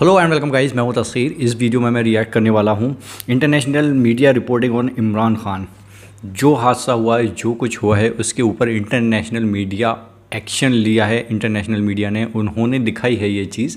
Hello and welcome guys मैं हूं तस्वीर इस वीडियो में मैं रिएक्ट करने वाला हूं international media reporting on Imran Khan जो हादसा हुआ है जो कुछ हुआ है उसके ऊपर इंटरनेशनल मीडिया एक्शन लिया है इंटरनेशनल मीडिया ने उन्होंने दिखाई है ये चीज़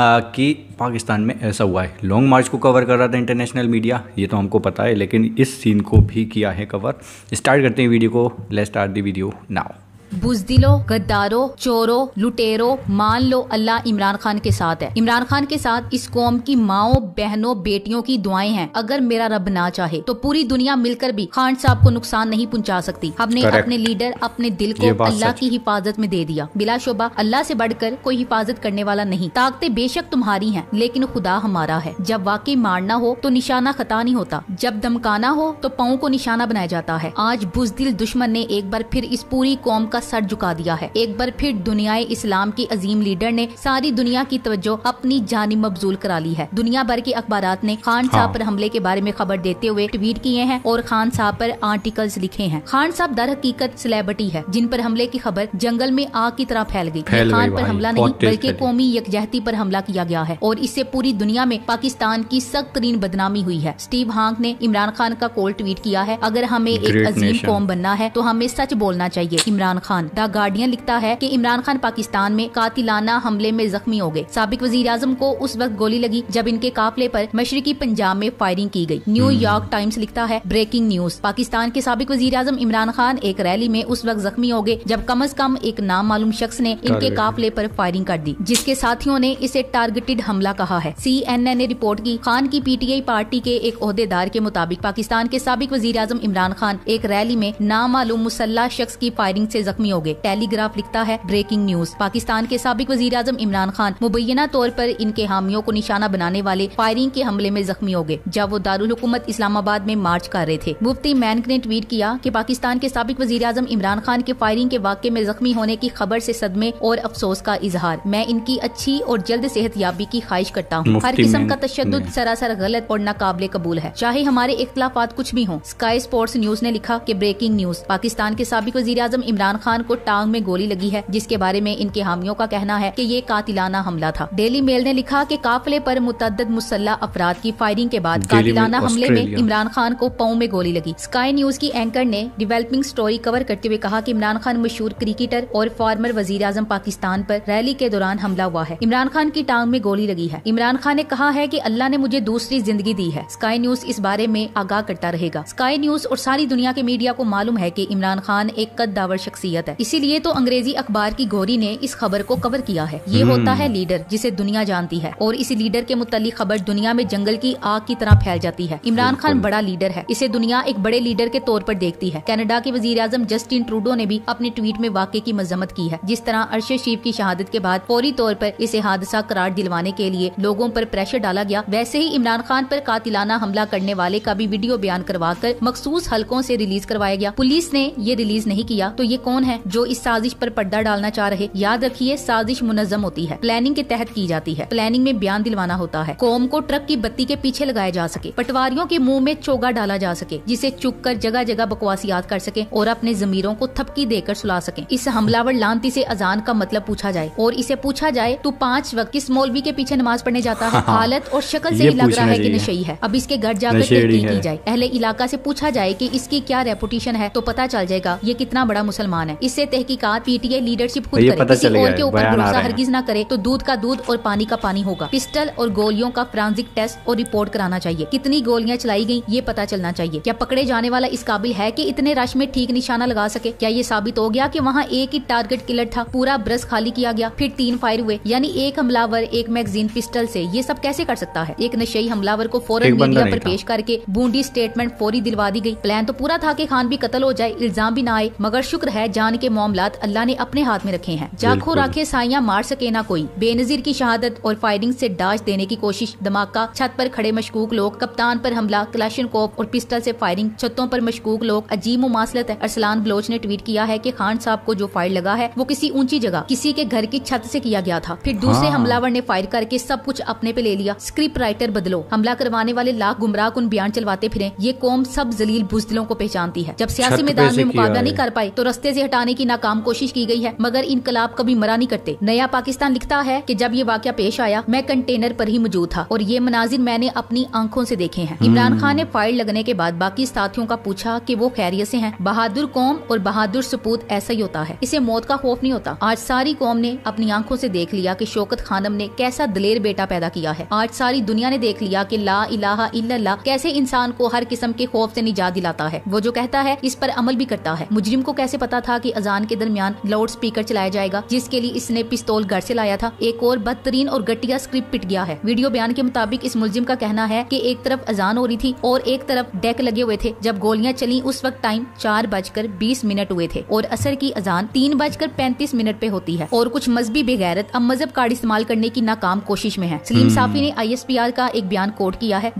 कि पाकिस्तान में ऐसा हुआ है लॉन्ग मार्च को कवर कर रहा था इंटरनेशनल मीडिया ये तो हमको पता है लेकिन इस सीन को भी किया है कवर स्टार्ट करते हैं वीडियो को let start the video now बुजदिलो गद्दारो चोरों लुटेरो मान लो अल्लाह इमरान खान के साथ है इमरान खान के साथ इस कौम की माओ बहनों बेटियों की दुआएं हैं अगर मेरा रब ना चाहे तो पूरी दुनिया मिलकर भी खान साहब को नुकसान नहीं पहुंचा सकती हमने अपने लीडर अपने दिल को अल्लाह की हिफाजत में दे दिया बिला शोभा अल्लाह से बढ़कर कोई हिफाजत करने वाला नहीं ताकते बेशक तुम्हारी है लेकिन खुदा हमारा है जब वाकई मारना हो तो निशाना खता नहीं होता जब धमकाना हो तो पाओ को निशाना बनाया जाता है आज बुजदिल दुश्मन ने एक बार फिर इस पूरी कौम का का सर झुका दिया है एक बार फिर दुनिया इस्लाम के अजीम लीडर ने सारी दुनिया की तवज्जो अपनी जानी मबजूल करा ली है दुनिया भर के अखबार ने खान हाँ। साहब पर हमले के बारे में खबर देते हुए ट्वीट किए हैं और खान साहब पर आर्टिकल्स लिखे हैं खान साहब दर हकीकत सेलेब्रिटी है जिन पर हमले की खबर जंगल में आग की तरह फैल गई खान पर हमला नहीं बल्कि कौमी यकजहती पर हमला किया गया है और इससे पूरी दुनिया में पाकिस्तान की सख्त तरीन बदनामी हुई है स्टीव हांक ने इमरान खान का कॉल ट्वीट किया है अगर हमें एक अजीम कौम बनना है तो हमें सच बोलना चाहिए इमरान खान द गार्डियन लिखता है की इमरान खान पाकिस्तान में कातिलाना हमले में जख्मी हो गए सबक वजीर आजम को उस वक्त गोली लगी जब इनके काफले आरोप मशरकी पंजाब में फायरिंग की गयी न्यूयॉर्क हम्म। टाइम्स लिखता है ब्रेकिंग न्यूज पाकिस्तान के सबक वजीर आजम इमरान खान एक रैली में उस वक्त जख्मी हो गए जब कम अज कम एक नाम मालूम शख्स ने इनके काफले आरोप फायरिंग कर दी जिसके साथियों ने इसे टारगेटेड हमला कहा है सी एन एन ने रिपोर्ट की खान की पीटीआई पार्टी के एक अहदेदार के मुताबिक पाकिस्तान के सबक वजीर आजम इमरान खान एक रैली में नामालूम मुसल्ला शख्स की फायरिंग ऐसी जख्मी हो गए टेलीग्राफ लिखता है ब्रेकिंग न्यूज पाकिस्तान के सबक वजी अजम इमरान खान मुबैना तौर पर इनके हामियों को निशाना बनाने वाले फायरिंग के हमले में जख्मी हो गए जब वो हुकूमत इस्लामाबाद में मार्च कर रहे थे मुफ्ती मैनक ने ट्वीट किया कि पाकिस्तान के सबक वजी अजम इमरान खान के फायरिंग के वाक़े में जख्मी होने की खबर ऐसी सदमे और अफसोस का इजहार मैं इनकी अच्छी और जल्द सेहत याबी की ख्वाहिश करता हूँ हर किस्म का तशद सरासर गलत और नाकबले कबूल है चाहे हमारे इख्तलाफात कुछ भी हों स्काई स्पोर्ट्स न्यूज ने लिखा की ब्रेकिंग न्यूज पाकिस्तान के सबक वजी अजम इमरान खान खान को टांग में गोली लगी है जिसके बारे में इनके हामियों का कहना है की ये कातिलाना हमला था डेली मेल ने लिखा की काफिले आरोप मुतद मुसल्ला अफराद की फायरिंग के बाद कातिलाना हमले में इमरान खान को पाओ में गोली लगी स्काई न्यूज की एंकर ने डिवेलपिंग स्टोरी कवर करते हुए कहा की इमरान खान मशहूर क्रिकेटर और फार्मर वजीर आजम पाकिस्तान आरोप रैली के दौरान हमला हुआ है इमरान खान की टांग में गोली लगी है इमरान खान ने कहा है की अल्लाह ने मुझे दूसरी जिंदगी दी है स्काई न्यूज इस बारे में आगाह करता रहेगा स्काई न्यूज और सारी दुनिया के मीडिया को मालूम है की इमरान खान एक कद दावर शख्सियत शख्सियत है इसीलिए तो अंग्रेजी अखबार की गोरी ने इस खबर को कवर किया है ये हम्म। होता है लीडर जिसे दुनिया जानती है और इसी लीडर के मुतालिक खबर दुनिया में जंगल की आग की तरह फैल जाती है इमरान खान बड़ा लीडर है इसे दुनिया एक बड़े लीडर के तौर पर देखती है कनाडा के वजीर आजम जस्टिन ट्रूडो ने भी अपने ट्वीट में वाक्य की मजम्मत की है जिस तरह अरशद शीफ की शहादत के बाद फौरी तौर पर इसे हादसा करार दिलवाने के लिए लोगों पर प्रेशर डाला गया वैसे ही इमरान खान पर कातिलाना हमला करने वाले का भी वीडियो बयान करवा कर मखसूस हलकों से रिलीज करवाया गया पुलिस ने ये रिलीज नहीं किया तो ये कौन है जो इस साजिश पर पर्दा डालना चाह रहे याद रखिए साजिश मुनजम होती है प्लानिंग के तहत की जाती है प्लानिंग में बयान दिलवाना होता है कौम को ट्रक की बत्ती के पीछे लगाया जा सके पटवारियों के मुंह में चोगा डाला जा सके जिसे चुप कर जगह जगह बकवास याद कर सके और अपने जमीरों को थपकी देकर सुला सके इस हमलावर लांति से अजान का मतलब पूछा जाए और इसे पूछा जाए तो पाँच वक्त किस मौलवी के पीछे नमाज पढ़ने जाता है हाँ, हाँ। हालत और शक्ल ऐसी लग रहा है की नशई है अब इसके घर जाकर तहकी की जाए पहले इलाका ऐसी पूछा जाए की इसकी क्या रेपुटेशन है तो पता चल जाएगा ये कितना बड़ा मुसलमान है इससे तहकीकात पीटीए लीडरशिप खुद तो करे किसी और के ऊपर भरोसा हरगिज न करे तो दूध का दूध और पानी का पानी होगा पिस्टल और गोलियों का फ्रांसिक टेस्ट और रिपोर्ट कराना चाहिए कितनी गोलियाँ चलाई गयी ये पता चलना चाहिए क्या पकड़े जाने वाला इस काबिल है की इतने रश में ठीक निशाना लगा सके क्या ये साबित हो गया की वहाँ एक ही टारगेट किलर था पूरा ब्रश खाली किया गया फिर तीन फायर हुए यानी एक हमलावर एक मैगजीन पिस्टल ऐसी ये सब कैसे कर सकता है एक नशे हमलावर को फौरन मीडिया पर पेश करके बूंदी स्टेटमेंट फौरी दिलवा दी गई प्लान तो पूरा था कि खान भी कत्ल हो जाए इल्जाम भी ना आए मगर शुक्र है जान के मामला अल्लाह ने अपने हाथ में रखे हैं जाखो राखे साइया मार सके ना कोई बेनजीर की शहादत और फायरिंग से डाश देने की कोशिश धमाका छत पर खड़े मशकूक लोग कप्तान पर हमला क्लाशन कोप और पिस्टल से फायरिंग छतों पर मशकूक लोग अजीब मुमासलत है अरसलान बलोच ने ट्वीट किया है कि खान साहब को जो फायर लगा है वो किसी ऊंची जगह किसी के घर की छत ऐसी किया गया था फिर दूसरे हाँ। हमलावर ने फायर करके सब कुछ अपने पे ले लिया स्क्रिप्ट राइटर बदलो हमला करवाने वाले लाख गुमराह उन बयान चलवाते फिरे ये कौम सब जलील बुजदलों को पहचानती है जब सियासी मैदान में मुकाबला नहीं कर पाए तो रस्ते ऐसी हटाने की नाकाम कोशिश की गई है मगर इनकलाब कभी मरा नहीं करते नया पाकिस्तान लिखता है कि जब ये वाक्य पेश आया मैं कंटेनर पर ही मौजूद था और ये मनाजिर मैंने अपनी आंखों से देखे हैं हम्म। इमरान खान ने फाइल लगने के बाद बाकी साथियों का पूछा कि वो खैरियत से हैं बहादुर कौम और बहादुर सपूत ऐसा ही होता है इसे मौत का खौफ नहीं होता आज सारी कौम ने अपनी आंखों से देख लिया कि शौकत खानम ने कैसा दलेर बेटा पैदा किया है आज सारी दुनिया ने देख लिया कि ला इलाहा इल्लल्लाह कैसे इंसान को हर किस्म के खौफ से निजात दिलाता है वो जो कहता है इस पर अमल भी करता है मुजरिम को कैसे पता था कहा की अजान के दरमियान लाउड स्पीकर चलाया जाएगा जिसके लिए इसने पिस्तौल घर ऐसी लाया था एक और बदतरीन और घटिया स्क्रिप्ट पिट गया है वीडियो बयान के मुताबिक इस मुलजिम का कहना है की एक तरफ अजान हो रही थी और एक तरफ डेक लगे हुए थे जब गोलियाँ चली उस वक्त टाइम चार बजकर बीस मिनट हुए थे और असर की अजान तीन बजकर पैंतीस मिनट पे होती है और कुछ मजहबी बेगैरत अब मजहब कार्ड इस्तेमाल करने की नाकाम कोशिश में है सलीम हम्म। साफी ने आर का एक बयान कोर्ट किया है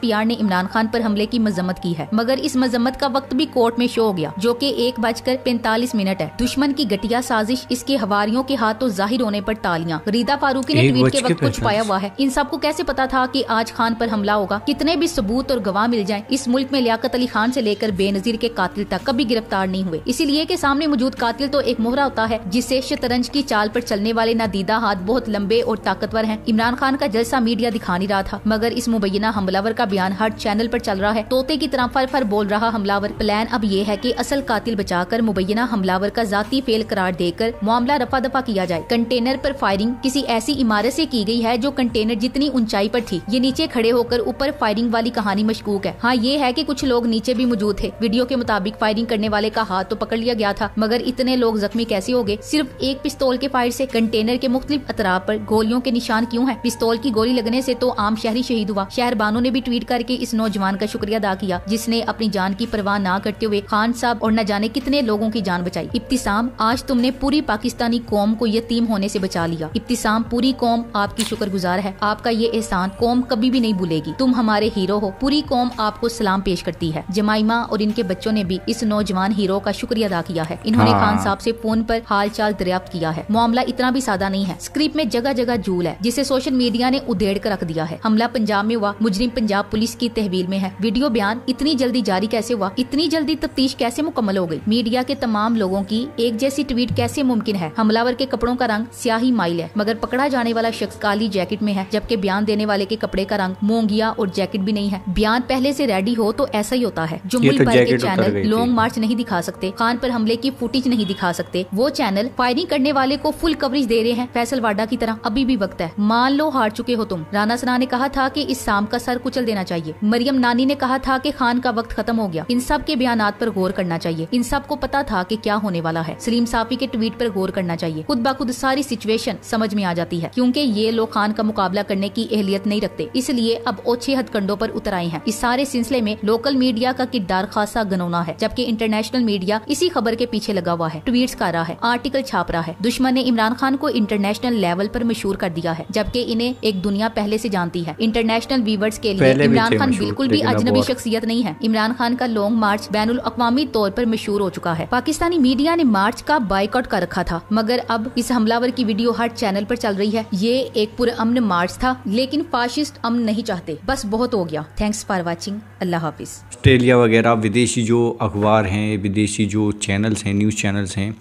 पी आर ने इमरान खान आरोप हमले की मजम्मत की है मगर इस मजम्मत का वक्त भी कोर्ट में शो हो गया जो की एक बजकर 45 मिनट है दुश्मन की घटिया साजिश इसके हवारियों के हाथों जाहिर होने पर तालियां रीदा फारूकी ने ट्वीट के वक्त कुछ पाया हुआ है इन सबको कैसे पता था कि आज खान पर हमला होगा कितने भी सबूत और गवाह मिल जाएं इस मुल्क में लियाकत अली खान से लेकर बेनजीर के कातिल तक कभी गिरफ्तार नहीं हुए इसीलिए के सामने मौजूद कातिल तो एक मोहरा होता है जिससे शतरंज की चाल पर चलने वाले नादीदा हाथ बहुत लंबे और ताकतवर है इमरान खान का जलसा मीडिया दिखा नहीं रहा था मगर इस मुबैना हमलावर का बयान हर चैनल पर चल रहा है तोते की तरह फर फर बोल रहा हमलावर प्लान अब ये है की असल कातिल बचाकर मुबैया बिना हमलावर का जाती फेल करार देकर मामला रफा दफा किया जाए कंटेनर पर फायरिंग किसी ऐसी इमारत से की गई है जो कंटेनर जितनी ऊंचाई पर थी ये नीचे खड़े होकर ऊपर फायरिंग वाली कहानी मशकूक है हाँ ये है कि कुछ लोग नीचे भी मौजूद थे वीडियो के मुताबिक फायरिंग करने वाले का हाथ तो पकड़ लिया गया था मगर इतने लोग जख्मी कैसे हो गए सिर्फ एक पिस्तौल के फायर ऐसी कंटेनर के मुख्तलिफ अतराब आरोप गोलियों के निशान क्यूँ है पिस्तौल की गोली लगने ऐसी तो आम शहरी शहीद हुआ शहर बानों ने भी ट्वीट करके इस नौजवान का शुक्रिया अदा किया जिसने अपनी जान की परवाह न करते हुए खान साहब और न जाने कितने लोगों की जान बचाई इब्तिसाम आज तुमने पूरी पाकिस्तानी कौम को यतीम होने से बचा लिया इब्तिसाम पूरी कौम आपकी शुक्रगुजार है आपका ये एहसान कौम कभी भी नहीं भूलेगी तुम हमारे हीरो हो पूरी कौम आपको सलाम पेश करती है जमाइमा और इनके बच्चों ने भी इस नौजवान हीरो का शुक्रिया अदा किया है इन्होंने हाँ। खान साहब ऐसी फोन आरोप हाल चाल दरियाप्त किया है मामला इतना भी सादा नहीं है स्क्रिप्ट में जगह जगह झूल है जिसे सोशल मीडिया ने उधेड़ कर रख दिया है हमला पंजाब में हुआ मुजरिम पंजाब पुलिस की तहवील में है वीडियो बयान इतनी जल्दी जारी कैसे हुआ इतनी जल्दी तफ्तीश कैसे मुकम्मल हो गयी मीडिया के तमाम तमाम लोगों की एक जैसी ट्वीट कैसे मुमकिन है हमलावर के कपड़ों का रंग स्याही माइल है मगर पकड़ा जाने वाला शख्स काली जैकेट में है जबकि बयान देने वाले के कपड़े का रंग मोंगिया और जैकेट भी नहीं है बयान पहले से रेडी हो तो ऐसा ही होता है जो तो मुल्क भर के चैनल लॉन्ग मार्च नहीं दिखा सकते खान पर हमले की फुटेज नहीं दिखा सकते वो चैनल फायरिंग करने वाले को फुल कवरेज दे रहे हैं फैसल वाडा की तरह अभी भी वक्त है मान लो हार चुके हो तुम राना सना ने कहा था की इस शाम का सर कुचल देना चाहिए मरियम नानी ने कहा था की खान का वक्त खत्म हो गया इन सब के बयान पर गौर करना चाहिए इन सब को पता था आगे क्या होने वाला है सलीम साफी के ट्वीट पर गौर करना चाहिए खुद ब खुद सारी सिचुएशन समझ में आ जाती है क्योंकि ये लोग खान का मुकाबला करने की अहलियत नहीं रखते इसलिए अब ओछे हथकंडों पर उतर आए हैं इस सारे सिलसिले में लोकल मीडिया का किरदार खासा गनौना है जबकि इंटरनेशनल मीडिया इसी खबर के पीछे लगा हुआ है ट्वीट कर रहा है आर्टिकल छाप रहा है दुश्मन ने इमरान खान को इंटरनेशनल लेवल आरोप मशहूर कर दिया है जबकि इन्हें एक दुनिया पहले ऐसी जानती है इंटरनेशनल व्यूवर्स के लिए इमरान खान बिल्कुल भी अजनबी शख्सियत नहीं है इमरान खान का लॉन्ग मार्च बैन अवी तौर आरोप मशहूर हो चुका है पाकिस्तानी मीडिया ने मार्च का बाइकआउट कर रखा था मगर अब इस हमलावर की वीडियो हर चैनल पर चल रही है ये एक अमन मार्च था लेकिन फाशिस्ट अमन नहीं चाहते बस बहुत हो गया थैंक्स फॉर वॉचिंग अल्लाह हाफिज ऑस्ट्रेलिया वगैरह विदेशी जो अखबार हैं विदेशी जो चैनल्स हैं न्यूज़ चैनल्स हैं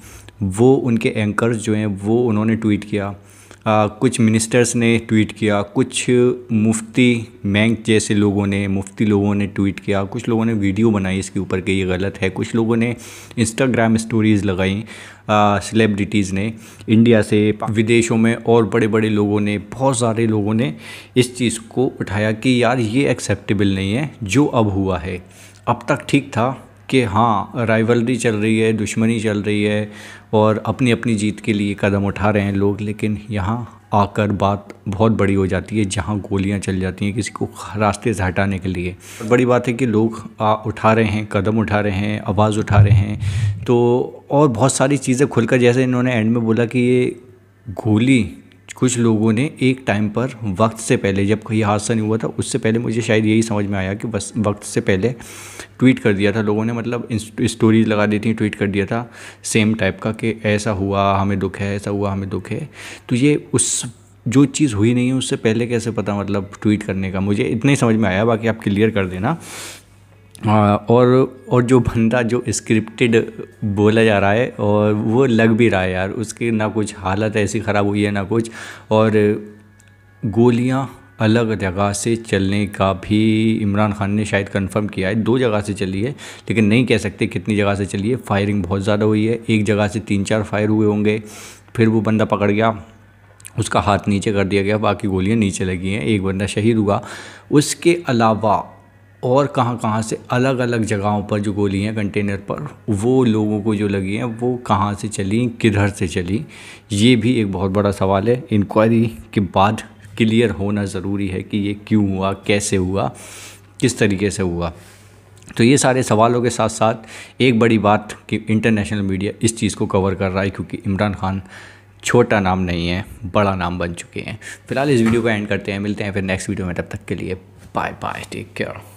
वो उनके एंकर्स जो हैं वो उन्होंने ट्वीट किया आ, कुछ मिनिस्टर्स ने ट्वीट किया कुछ मुफ्ती मैंक जैसे लोगों ने मुफ्ती लोगों ने ट्वीट किया कुछ लोगों ने वीडियो बनाई इसके ऊपर कि ये गलत है कुछ लोगों ने इंस्टाग्राम स्टोरीज़ लगाई सेलेब्रिटीज़ ने इंडिया से विदेशों में और बड़े बड़े लोगों ने बहुत सारे लोगों ने इस चीज़ को उठाया कि यार ये एक्सेप्टेबल नहीं है जो अब हुआ है अब तक ठीक था कि हाँ राइवलरी चल रही है दुश्मनी चल रही है और अपनी अपनी जीत के लिए कदम उठा रहे हैं लोग लेकिन यहाँ आकर बात बहुत बड़ी हो जाती है जहाँ गोलियाँ चल जाती हैं किसी को रास्ते से हटाने के लिए बड़ी बात है कि लोग उठा रहे हैं कदम उठा रहे हैं आवाज़ उठा रहे हैं तो और बहुत सारी चीज़ें खुलकर जैसे इन्होंने एंड में बोला कि ये गोली कुछ लोगों ने एक टाइम पर वक्त से पहले जब कोई हादसा नहीं हुआ था उससे पहले मुझे शायद यही समझ में आया कि बस वक्त से पहले ट्वीट कर दिया था लोगों ने मतलब स्टोरीज लगा दी थी ट्वीट कर दिया था सेम टाइप का कि ऐसा हुआ हमें दुख है ऐसा हुआ हमें दुख है तो ये उस जो चीज़ हुई नहीं है उससे पहले कैसे पता मतलब ट्वीट करने का मुझे इतना ही समझ में आया बाकी आप क्लियर कर देना हाँ, और और जो बंदा जो स्क्रिप्टेड बोला जा रहा है और वो लग भी रहा है यार उसकी ना कुछ हालत ऐसी ख़राब हुई है ना कुछ और गोलियां अलग जगह से चलने का भी इमरान खान ने शायद कंफर्म किया है दो जगह से चली है लेकिन नहीं कह सकते कितनी जगह से चली है फायरिंग बहुत ज़्यादा हुई है एक जगह से तीन चार फायर हुए होंगे फिर वो बंदा पकड़ गया उसका हाथ नीचे कर दिया गया बाकी गोलियां नीचे लगी हैं एक बंदा शहीद हुआ उसके अलावा और कहाँ कहाँ से अलग अलग जगहों पर जो गोलियाँ कंटेनर पर वो लोगों को जो लगी हैं वो कहाँ से चली किधर से चली ये भी एक बहुत बड़ा सवाल है इंक्वायरी के बाद क्लियर होना ज़रूरी है कि ये क्यों हुआ कैसे हुआ किस तरीके से हुआ तो ये सारे सवालों के साथ साथ एक बड़ी बात कि इंटरनेशनल मीडिया इस चीज़ को कवर कर रहा है क्योंकि इमरान खान छोटा नाम नहीं है बड़ा नाम बन चुके हैं फिलहाल इस वीडियो को एंड करते हैं मिलते हैं फिर नेक्स्ट वीडियो में तब तक के लिए बाय बाय टेक केयर